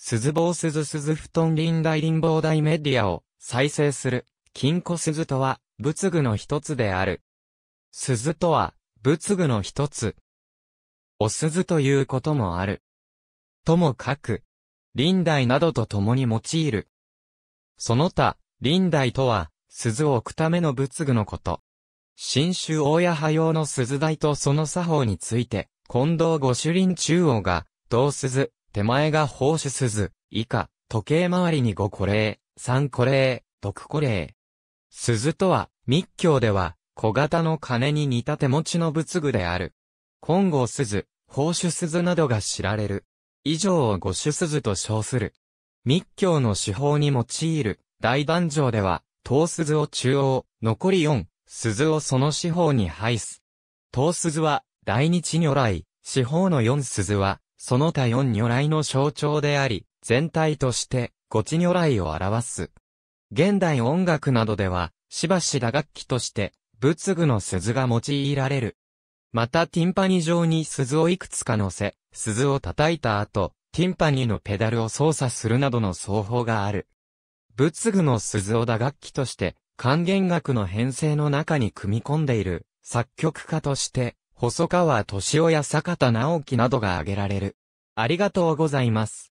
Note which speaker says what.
Speaker 1: 鈴棒鈴鈴布団林大林棒大メディアを再
Speaker 2: 生する。金庫鈴とは仏具の一つである。鈴とは仏具の一つ。お鈴ということもある。ともかく、林台などと共に用いる。その他、林台とは、鈴を置くための仏具のこと。新州大屋派用の鈴台とその作法について、近藤五種林中央が、銅鈴、手前が宝珠鈴、以下、時計回りに五個霊、三個霊、六個霊。鈴とは、密教では、小型の鐘に似た手持ちの仏具である。金剛鈴、宝珠鈴などが知られる。以上を五種鈴と称する。密教の手法に用いる大壇上では、刀鈴を中央、残り四、鈴をその四方に配す。刀鈴は、大日如来、四方の四鈴は、その他四如来の象徴であり、全体として、五地如来を表す。現代音楽などでは、しばし打楽器として、仏具の鈴が用いられる。またティンパニ上に鈴をいくつか乗せ、鈴を叩いた後、ティンパニのペダルを操作するなどの奏法がある。仏具の鈴を打楽器として、管弦楽の編成の中に組み込んでいる、作曲家と
Speaker 1: して、細川敏夫や坂田直樹などが挙げられる。ありがとうございます。